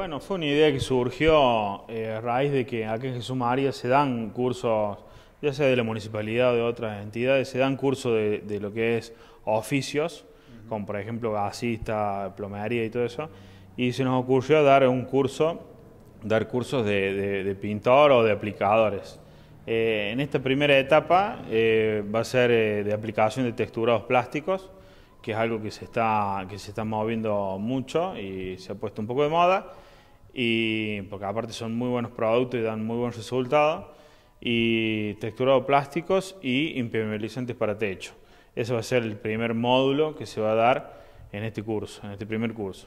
bueno, fue una idea que surgió eh, a raíz de que aquí en Jesús María se dan cursos, ya sea de la municipalidad o de otras entidades, se dan cursos de, lo que es oficios, como por ejemplo gasista, plomería y todo eso, y se nos ocurrió dar un curso, dar cursos de, pintor o de aplicadores. Eh, en esta primera etapa eh, va a ser de aplicación de texturados plásticos, que es algo que se está moviendo mucho y se ha puesto un poco de moda y porque aparte son muy buenos productos y dan muy buenos resultados, y texturado plásticos y impermeabilizantes para techo. Ese va a ser el primer módulo que se va a dar en este curso, en este primer curso.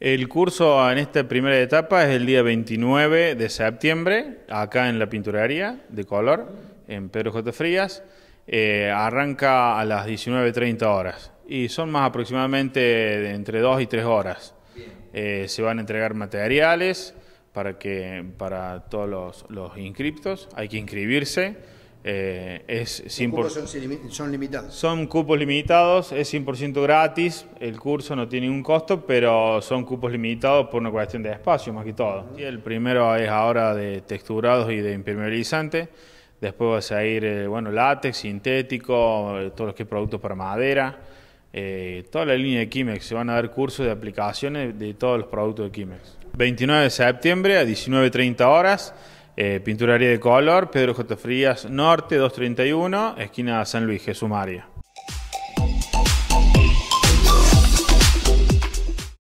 El curso en esta primera etapa es el día 29 de septiembre, acá en la pinturería de color, en Pedro J. Frías. Eh, arranca a las 19.30 horas y son más aproximadamente entre 2 y 3 horas. Eh, se van a entregar materiales para, que, para todos los, los inscriptos. Hay que inscribirse. Eh, es son, limitados. Son cupos limitados, es 100% gratis, el curso no tiene ningún costo, pero son cupos limitados por una cuestión de espacio más que todo. y el primero es ahora de texturados y de impermeabilizante, después vas a ir eh, bueno, látex, sintético, todos los que productos para madera. Eh, toda la línea de Quimex, se van a dar cursos de aplicaciones de todos los productos de Quimex. 29 de septiembre a 19.30 horas, eh, pinturaría de color, Pedro J. Frías Norte 231, esquina San Luis, Jesús María.